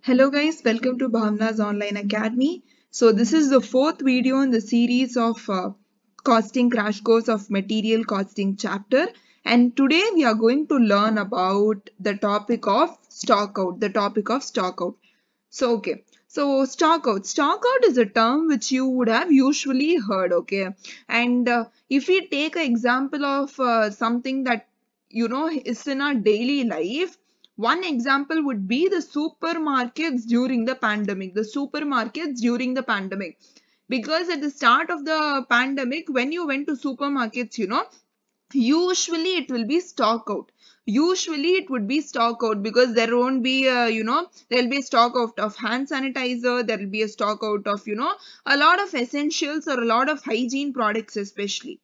Hello guys, welcome to Bhavna's Online Academy. So this is the fourth video in the series of uh, costing crash course of material costing chapter. And today we are going to learn about the topic of stockout, the topic of stockout. So okay, so stockout. Stockout is a term which you would have usually heard, okay. And uh, if we take an example of uh, something that you know is in our daily life one example would be the supermarkets during the pandemic. The supermarkets during the pandemic. Because at the start of the pandemic, when you went to supermarkets, you know, usually it will be stock out usually it would be stock out because there won't be you know there'll be a stock out of hand sanitizer there'll be a stock out of you know a lot of essentials or a lot of hygiene products especially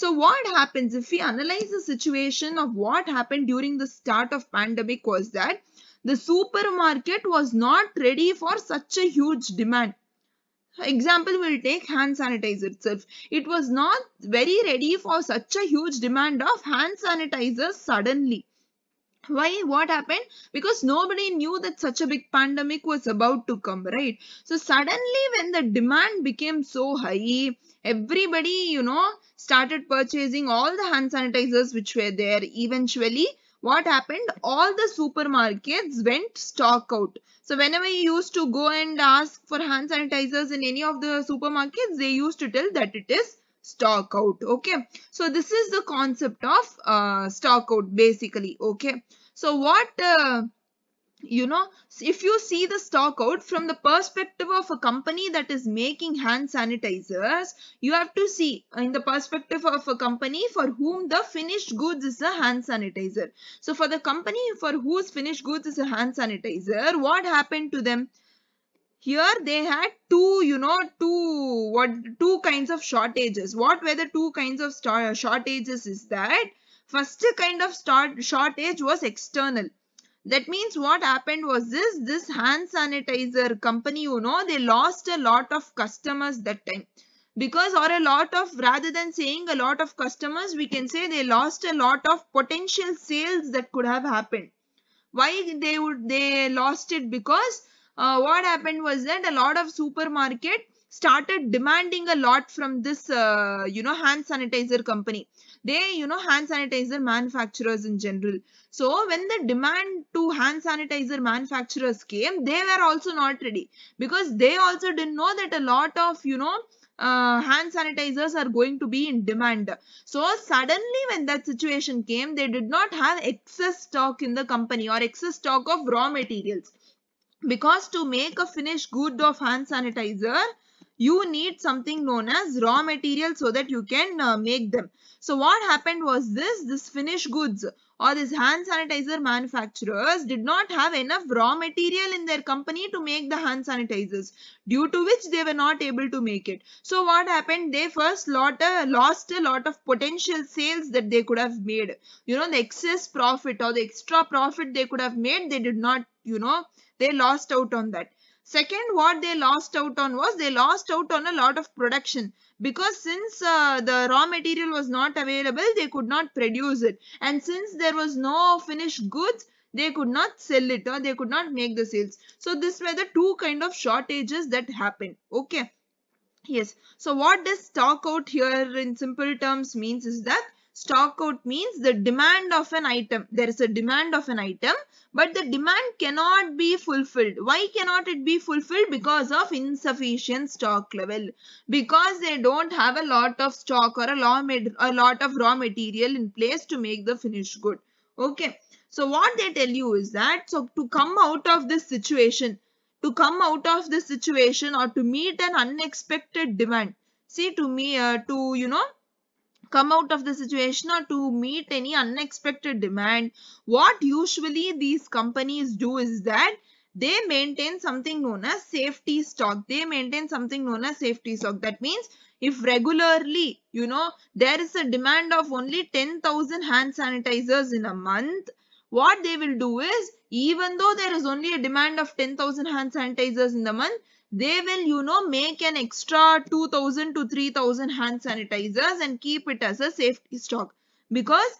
so what happens if we analyze the situation of what happened during the start of pandemic was that the supermarket was not ready for such a huge demand. Example we will take hand sanitizer itself. It was not very ready for such a huge demand of hand sanitizers suddenly why what happened because nobody knew that such a big pandemic was about to come right so suddenly when the demand became so high everybody you know started purchasing all the hand sanitizers which were there eventually what happened all the supermarkets went stock out so whenever you used to go and ask for hand sanitizers in any of the supermarkets they used to tell that it is stock out okay so this is the concept of uh, stock out basically okay so what uh, you know if you see the stock out from the perspective of a company that is making hand sanitizers you have to see in the perspective of a company for whom the finished goods is a hand sanitizer so for the company for whose finished goods is a hand sanitizer what happened to them here they had two, you know, two, what, two kinds of shortages. What were the two kinds of shortages is that first kind of start shortage was external. That means what happened was this, this hand sanitizer company, you know, they lost a lot of customers that time. Because or a lot of, rather than saying a lot of customers, we can say they lost a lot of potential sales that could have happened. Why they would, they lost it because uh, what happened was that a lot of supermarket started demanding a lot from this, uh, you know, hand sanitizer company. They, you know, hand sanitizer manufacturers in general. So when the demand to hand sanitizer manufacturers came, they were also not ready because they also didn't know that a lot of, you know, uh, hand sanitizers are going to be in demand. So suddenly when that situation came, they did not have excess stock in the company or excess stock of raw materials. Because to make a finished good of hand sanitizer, you need something known as raw material so that you can uh, make them. So what happened was this, this finished goods or this hand sanitizer manufacturers did not have enough raw material in their company to make the hand sanitizers due to which they were not able to make it. So what happened? They first lot, uh, lost a lot of potential sales that they could have made. You know the excess profit or the extra profit they could have made they did not you know they lost out on that. Second, what they lost out on was they lost out on a lot of production because since uh, the raw material was not available, they could not produce it. And since there was no finished goods, they could not sell it or they could not make the sales. So this were the two kind of shortages that happened. Okay. Yes. So what does stock out here in simple terms means is that Stock out means the demand of an item. There is a demand of an item, but the demand cannot be fulfilled. Why cannot it be fulfilled? Because of insufficient stock level. Because they don't have a lot of stock or a lot of raw material in place to make the finished good. Okay. So what they tell you is that, so to come out of this situation, to come out of this situation or to meet an unexpected demand, see to me, uh, to, you know, come out of the situation or to meet any unexpected demand, what usually these companies do is that they maintain something known as safety stock. They maintain something known as safety stock. That means if regularly, you know, there is a demand of only 10,000 hand sanitizers in a month, what they will do is even though there is only a demand of 10,000 hand sanitizers in the month, they will, you know, make an extra 2000 to 3000 hand sanitizers and keep it as a safety stock because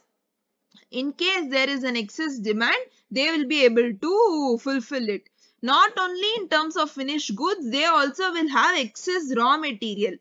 in case there is an excess demand, they will be able to fulfill it. Not only in terms of finished goods, they also will have excess raw material.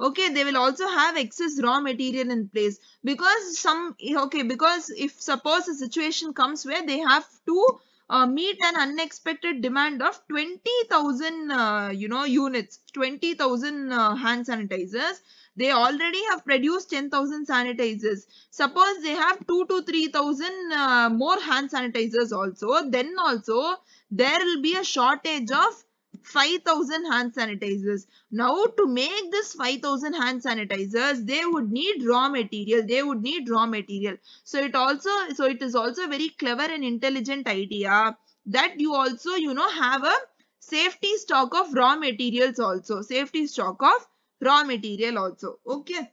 Okay, they will also have excess raw material in place because some, okay, because if suppose a situation comes where they have to uh, meet an unexpected demand of 20,000, uh, you know, units, 20,000 uh, hand sanitizers. They already have produced 10,000 sanitizers. Suppose they have 2 to 3,000 uh, more hand sanitizers also, then also there will be a shortage of 5000 hand sanitizers. Now to make this 5000 hand sanitizers, they would need raw material. They would need raw material. So it also, so it is also very clever and intelligent idea that you also, you know, have a safety stock of raw materials also. Safety stock of raw material also. Okay.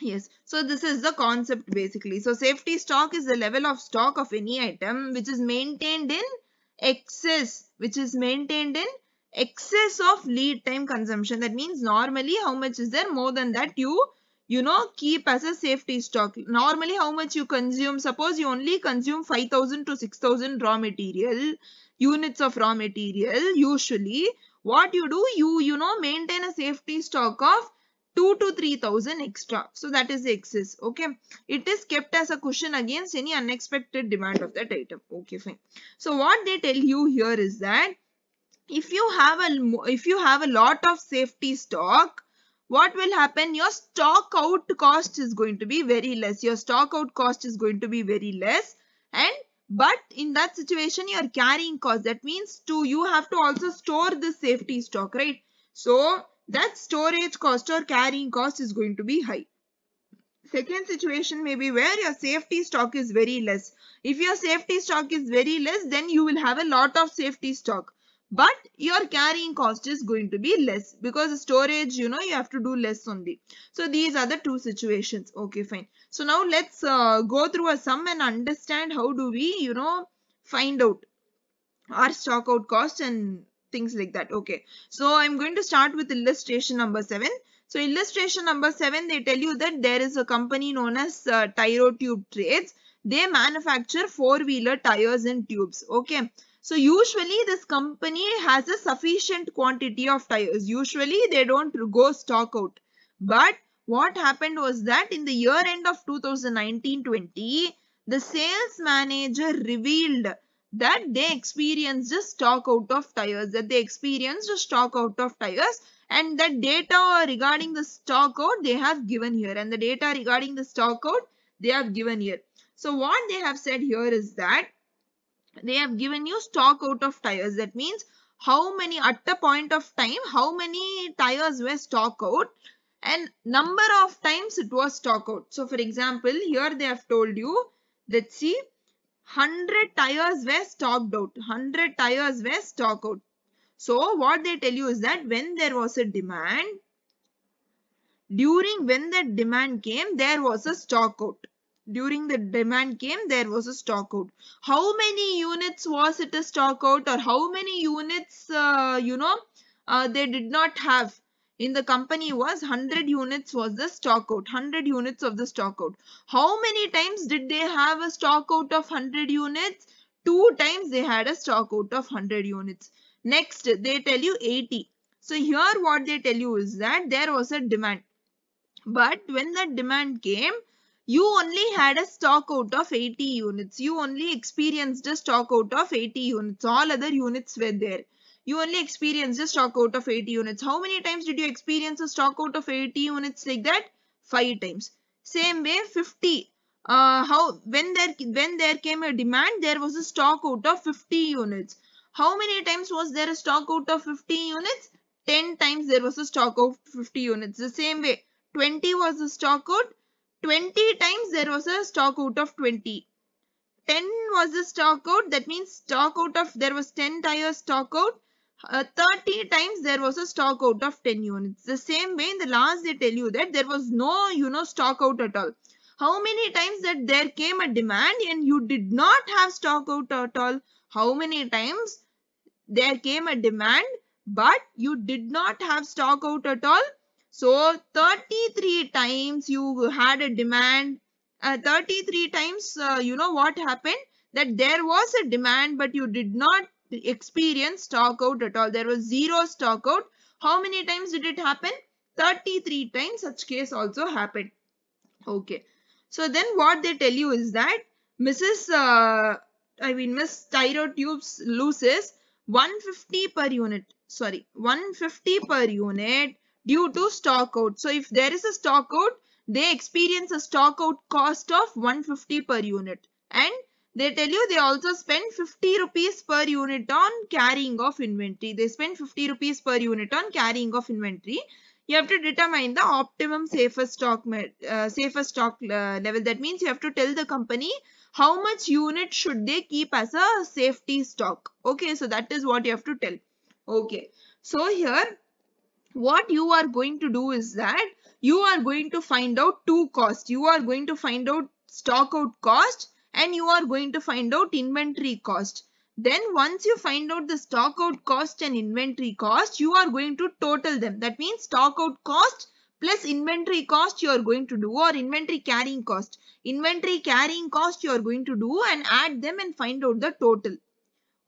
Yes, so this is the concept basically. So safety stock is the level of stock of any item which is maintained in excess, which is maintained in excess of lead time consumption. That means normally how much is there more than that you you know keep as a safety stock. Normally how much you consume suppose you only consume 5000 to 6000 raw material units of raw material usually what you do you you know maintain a safety stock of 2 to 3000 extra. So that is the excess. Okay. It is kept as a cushion against any unexpected demand of that item. Okay, fine. So what they tell you here is that if you have a if you have a lot of safety stock what will happen your stock out cost is going to be very less your stock out cost is going to be very less and but in that situation your carrying cost that means to you have to also store the safety stock right so that storage cost or carrying cost is going to be high second situation may be where your safety stock is very less if your safety stock is very less then you will have a lot of safety stock but your carrying cost is going to be less because storage you know you have to do less only so these are the two situations okay fine so now let's uh, go through a sum and understand how do we you know find out our stock out cost and things like that okay so i'm going to start with illustration number 7 so illustration number 7 they tell you that there is a company known as uh, tyro tube trades they manufacture four wheeler tires and tubes okay so usually this company has a sufficient quantity of tires. Usually they don't go stock out. But what happened was that in the year end of 2019-20, the sales manager revealed that they experienced a stock out of tires, that they experienced a stock out of tires and the data regarding the stock out they have given here and the data regarding the stock out they have given here. So what they have said here is that they have given you stock out of tires. That means how many at the point of time, how many tires were stock out and number of times it was stock out. So for example, here they have told you, let's see, 100 tires were stocked out. 100 tires were stock out. So what they tell you is that when there was a demand, during when that demand came, there was a stock out during the demand came there was a stockout. How many units was it a stockout or how many units uh, you know uh, they did not have in the company was 100 units was the stockout. 100 units of the stockout. How many times did they have a stockout of 100 units? Two times they had a stockout of 100 units. Next they tell you 80. So here what they tell you is that there was a demand. But when the demand came, you only had a stock out of 80 units. You only experienced a stock out of 80 units. All other units were there. You only experienced a stock out of 80 units. How many times did you experience a stock out of 80 units like that? 5 times. Same way 50. Uh, how when there when there came a demand there was a stock out of 50 units. How many times was there a stock out of 50 units? 10 times there was a stock out 50 units. The same way 20 was a stock out 20 times there was a stock out of 20. 10 was the stock out. That means stock out of there was 10 tires stock out. Uh, 30 times there was a stock out of 10 units. The same way in the last they tell you that there was no you know stock out at all. How many times that there came a demand and you did not have stock out at all? How many times there came a demand but you did not have stock out at all? So 33 times you had a demand. Uh, 33 times uh, you know what happened? That there was a demand but you did not experience stock out at all. There was zero stock out. How many times did it happen? 33 times such case also happened. Okay. So then what they tell you is that Mrs. Uh, I mean Miss Tyrotubes loses 150 per unit. Sorry, 150 per unit due to stock out. So if there is a stock out, they experience a stock out cost of 150 per unit. And they tell you they also spend 50 rupees per unit on carrying of inventory. They spend 50 rupees per unit on carrying of inventory. You have to determine the optimum safest stock uh, safest stock uh, level. That means you have to tell the company how much unit should they keep as a safety stock. Okay, so that is what you have to tell. Okay, so here what you are going to do is that you are going to find out two costs. You are going to find out stock out cost and you are going to find out inventory cost. Then once you find out the stock out cost and inventory cost, you are going to total them. That means stock out cost plus inventory cost you are going to do or inventory carrying cost. Inventory carrying cost you are going to do and add them and find out the total.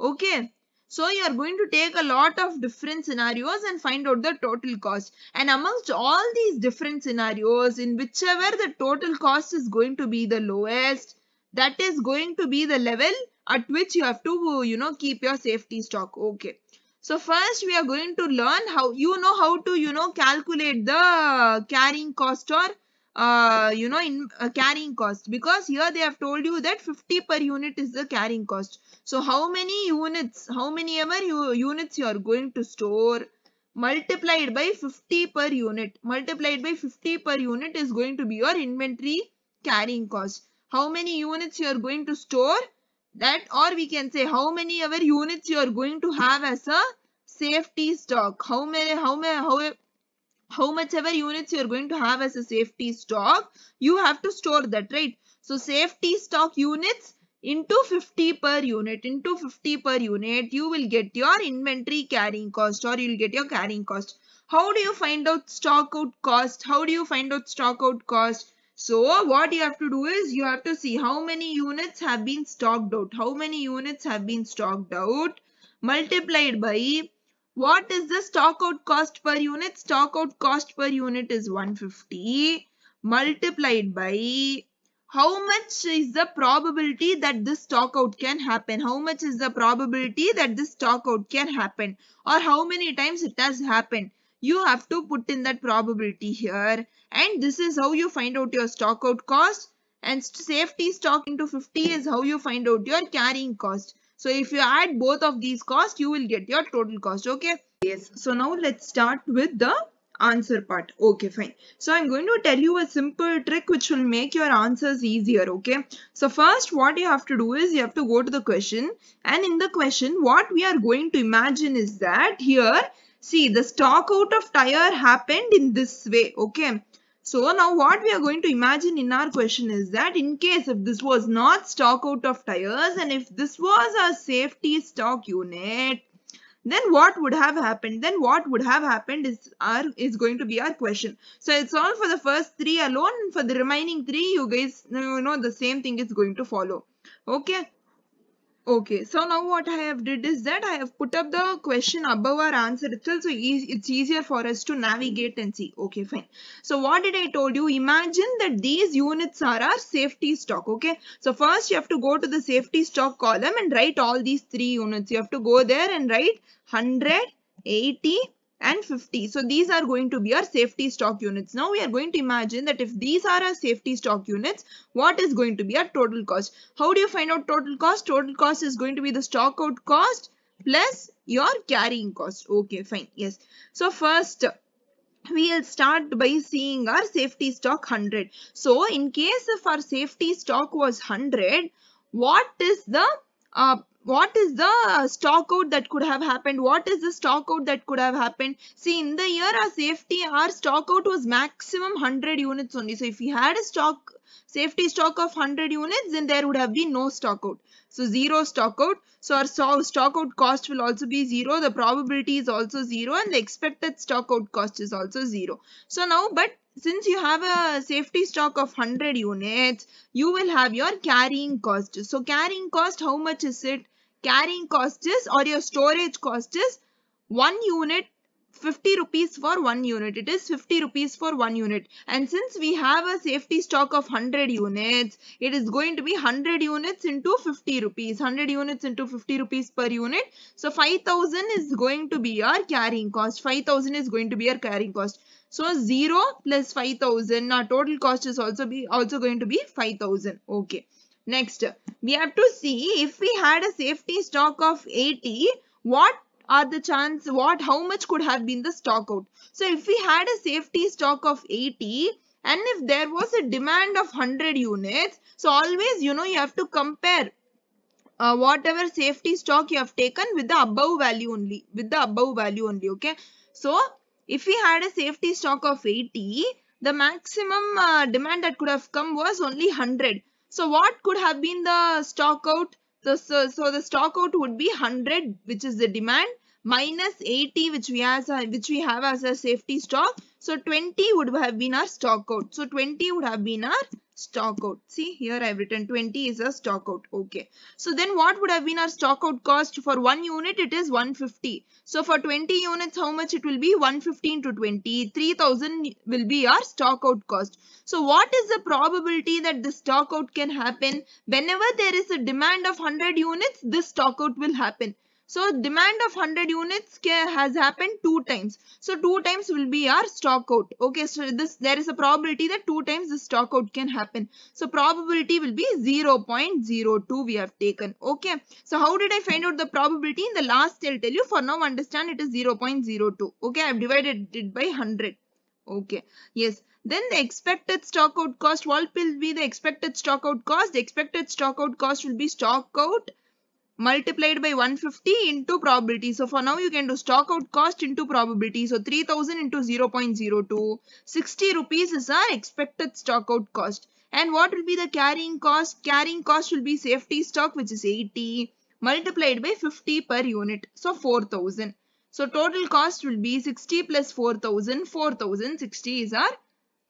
Okay. So you are going to take a lot of different scenarios and find out the total cost. And amongst all these different scenarios, in whichever the total cost is going to be the lowest, that is going to be the level at which you have to, you know, keep your safety stock. Okay. So first we are going to learn how you know how to you know calculate the carrying cost or uh, you know in uh, carrying cost because here they have told you that 50 per unit is the carrying cost so how many units how many ever you, units you are going to store multiplied by 50 per unit multiplied by 50 per unit is going to be your inventory carrying cost how many units you are going to store that or we can say how many ever units you are going to have as a safety stock how many how many how how much ever units you are going to have as a safety stock, you have to store that, right? So safety stock units into 50 per unit, into 50 per unit, you will get your inventory carrying cost or you will get your carrying cost. How do you find out stock out cost? How do you find out stock out cost? So what you have to do is you have to see how many units have been stocked out. How many units have been stocked out multiplied by what is the stockout cost per unit? Stockout cost per unit is 150 multiplied by how much is the probability that this stockout can happen? How much is the probability that this stockout can happen? Or how many times it has happened? You have to put in that probability here. And this is how you find out your stockout cost. And safety stock into 50 is how you find out your carrying cost. So if you add both of these costs, you will get your total cost. Okay. Yes. So now let's start with the answer part. Okay, fine. So I'm going to tell you a simple trick which will make your answers easier. Okay. So first what you have to do is you have to go to the question and in the question what we are going to imagine is that here see the stock out of tire happened in this way. Okay. So now what we are going to imagine in our question is that in case if this was not stock out of tires and if this was a safety stock unit, then what would have happened? Then what would have happened is our is going to be our question. So it's all for the first three alone. For the remaining three, you guys you know the same thing is going to follow. Okay. Okay, so now what I have did is that I have put up the question above our answer itself so it's easier for us to navigate and see. Okay, fine. So what did I told you? Imagine that these units are our safety stock. Okay, so first you have to go to the safety stock column and write all these three units. You have to go there and write 180 and 50. So these are going to be our safety stock units. Now we are going to imagine that if these are our safety stock units, what is going to be our total cost? How do you find out total cost? Total cost is going to be the stock out cost plus your carrying cost. Okay, fine. Yes. So first, we'll start by seeing our safety stock 100. So in case if our safety stock was 100, what is the uh, what is the stock out that could have happened? What is the stock out that could have happened? See, in the year our safety, our stock out was maximum 100 units only. So, if we had a stock safety stock of 100 units, then there would have been no stock out. So, zero stock out. So, our stock out cost will also be zero. The probability is also zero and the expected stock out cost is also zero. So, now, but since you have a safety stock of 100 units, you will have your carrying cost. So, carrying cost, how much is it? carrying cost is or your storage cost is 1 unit 50 rupees for 1 unit. It is 50 rupees for 1 unit. And since we have a safety stock of 100 units, it is going to be 100 units into 50 rupees. 100 units into 50 rupees per unit. So 5000 is going to be our carrying cost. 5000 is going to be our carrying cost. So 0 plus 5000. Our total cost is also be also going to be 5000. Okay. Next, we have to see if we had a safety stock of 80, what are the chance, what, how much could have been the stock out? So if we had a safety stock of 80, and if there was a demand of 100 units, so always, you know, you have to compare uh, whatever safety stock you have taken with the above value only, with the above value only, okay? So, if we had a safety stock of 80, the maximum uh, demand that could have come was only 100. So what could have been the stock out? so, so the stock out would be 100 which is the demand minus 80 which we uh, which we have as a safety stock so 20 would have been our stock out so 20 would have been our stock out see here i've written 20 is a stock out okay so then what would have been our stock out cost for one unit it is 150 so for 20 units how much it will be 115 to 20 3000 will be our stock out cost so what is the probability that this stock out can happen whenever there is a demand of 100 units this stock out will happen so demand of 100 units has happened two times. So two times will be our stockout. Okay, so this there is a probability that two times the stockout can happen. So probability will be 0.02 we have taken. Okay, so how did I find out the probability? In the last I'll tell you. For now understand it is 0.02. Okay, I've divided it by 100. Okay, yes. Then the expected stockout cost. What will be the expected stockout cost? The expected stockout cost will be stockout multiplied by 150 into probability. So for now you can do stock out cost into probability. So 3000 into 0 0.02. 60 rupees is our expected stock out cost. And what will be the carrying cost? Carrying cost will be safety stock which is 80 multiplied by 50 per unit. So 4000. So total cost will be 60 plus 4000. 4060 is our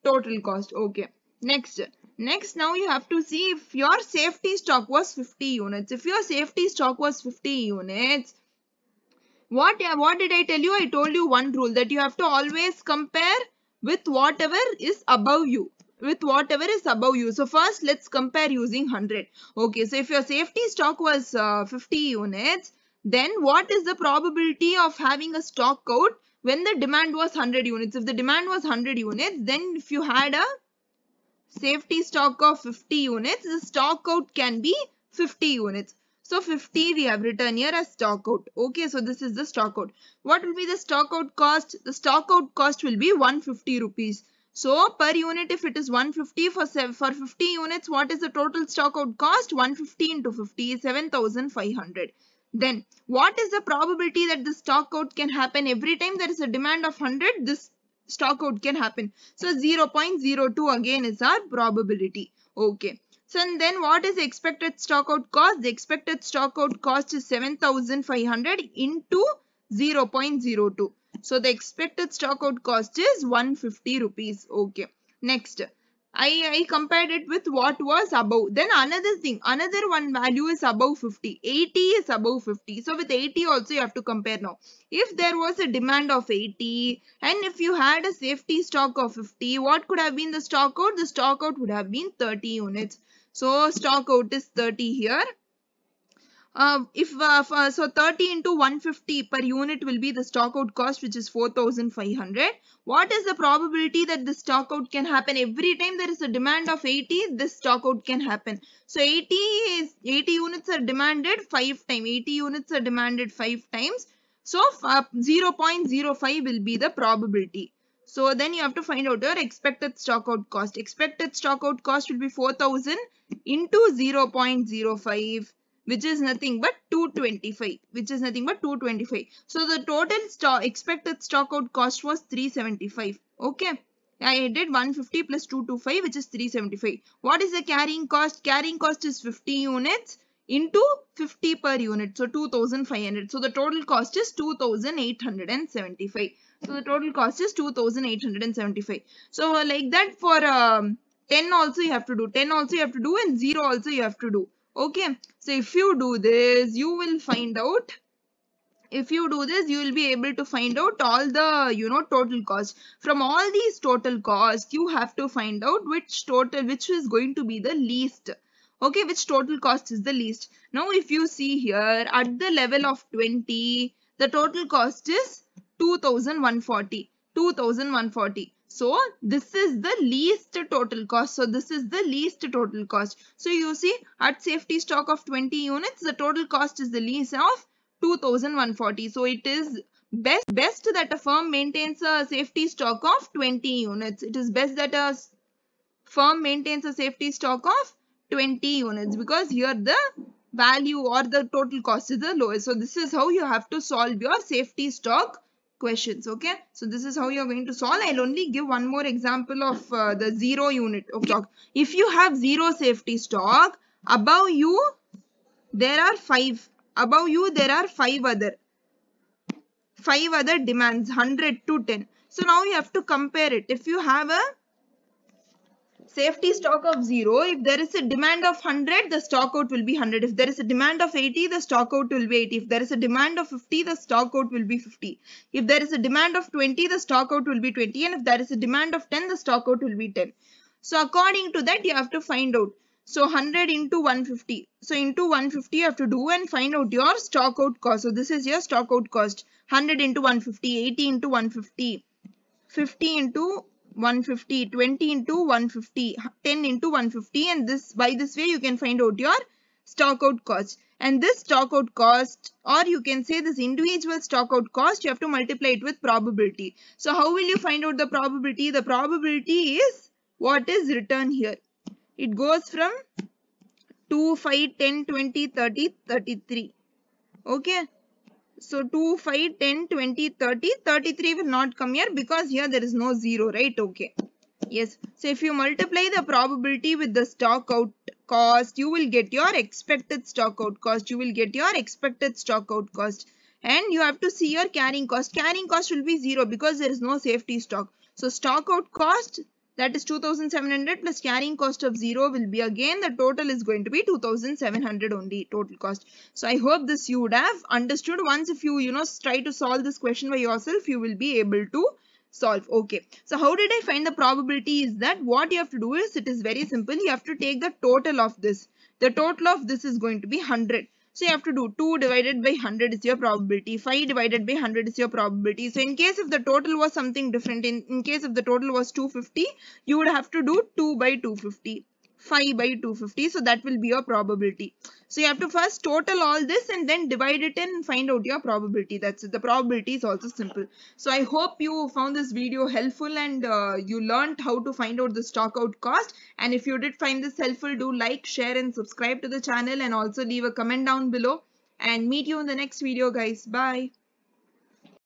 total cost. Okay. Next. Next, now you have to see if your safety stock was 50 units. If your safety stock was 50 units, what, what did I tell you? I told you one rule that you have to always compare with whatever is above you with whatever is above you. So first let's compare using 100. Okay, so if your safety stock was uh, 50 units, then what is the probability of having a stock out when the demand was 100 units? If the demand was 100 units, then if you had a safety stock of 50 units. The stock out can be 50 units. So 50 we have written here as stock out. Okay, so this is the stock out. What will be the stock out cost? The stock out cost will be 150 rupees. So per unit if it is 150 for for 50 units what is the total stock out cost? 115 to 50 is 7500. Then what is the probability that the stock out can happen every time there is a demand of 100 this stockout can happen. So 0.02 again is our probability. Okay. So and then what is the expected stockout cost? The expected stockout cost is 7500 into 0.02. So the expected stockout cost is 150 rupees. Okay. Next. I, I compared it with what was above. Then another thing, another one value is above 50. 80 is above 50. So with 80 also you have to compare now. If there was a demand of 80 and if you had a safety stock of 50, what could have been the stock out? The stock out would have been 30 units. So stock out is 30 here uh, if uh, so 30 into 150 per unit will be the stockout cost which is 4500 what is the probability that the stockout can happen every time there is a demand of 80 this stockout can happen so 80 is 80 units are demanded 5 times 80 units are demanded 5 times so uh, 0.05 will be the probability so then you have to find out your expected stockout cost expected stockout cost will be 4000 into 0.05 which is nothing but 225 which is nothing but 225 so the total stock expected stock out cost was 375 okay I did 150 plus 225 which is 375. What is the carrying cost? Carrying cost is 50 units into 50 per unit. So 2500. So the total cost is 2875. So the total cost is 2875. So like that for um, 10 also you have to do. 10 also you have to do and 0 also you have to do okay so if you do this you will find out if you do this you will be able to find out all the you know total cost from all these total cost, you have to find out which total which is going to be the least okay which total cost is the least now if you see here at the level of 20 the total cost is 2140 2140 so this is the least total cost. So this is the least total cost. So you see at safety stock of 20 units, the total cost is the least of 2140. So it is best, best that a firm maintains a safety stock of 20 units. It is best that a firm maintains a safety stock of 20 units because here the value or the total cost is the lowest. So this is how you have to solve your safety stock questions okay so this is how you're going to solve i'll only give one more example of uh, the zero unit okay if you have zero safety stock above you there are five above you there are five other five other demands 100 to 10 so now you have to compare it if you have a safety stock of 0. If there is a demand of 100, the stock out will be 100. If there is a demand of 80, the stock out will be 80. If there is a demand of 50, the stock out will be 50. If there is a demand of 20, the stock out will be 20. And if there is a demand of 10, the stock out will be 10. So according to that, you have to find out. So 100 into 150. So into 150 you have to do and find out your stock out cost. So this is your stock out cost. 100 into 150, 80 into 150, 50 into 150, 20 into 150, 10 into 150 and this by this way you can find out your stockout cost. And this stockout cost or you can say this individual stockout cost you have to multiply it with probability. So how will you find out the probability? The probability is what is written here. It goes from 2, 5, 10, 20, 30, 33. Okay. So 2, 5, 10, 20, 30. 33 will not come here because here there is no 0, right? Okay. Yes. So if you multiply the probability with the stock out cost, you will get your expected stock out cost. You will get your expected stock out cost. And you have to see your carrying cost. Carrying cost will be 0 because there is no safety stock. So stock out cost that is 2700 plus carrying cost of 0 will be again the total is going to be 2700 only total cost. So I hope this you would have understood. Once if you, you know, try to solve this question by yourself, you will be able to solve. Okay. So how did I find the probability is that what you have to do is it is very simple. You have to take the total of this. The total of this is going to be 100. So you have to do 2 divided by 100 is your probability. 5 divided by 100 is your probability. So in case if the total was something different, in, in case if the total was 250, you would have to do 2 by 250. 5 by 250. So that will be your probability. So you have to first total all this and then divide it and find out your probability. That's it. The probability is also simple. So I hope you found this video helpful and uh, you learned how to find out the stockout cost. And if you did find this helpful, do like, share and subscribe to the channel and also leave a comment down below. And meet you in the next video guys. Bye.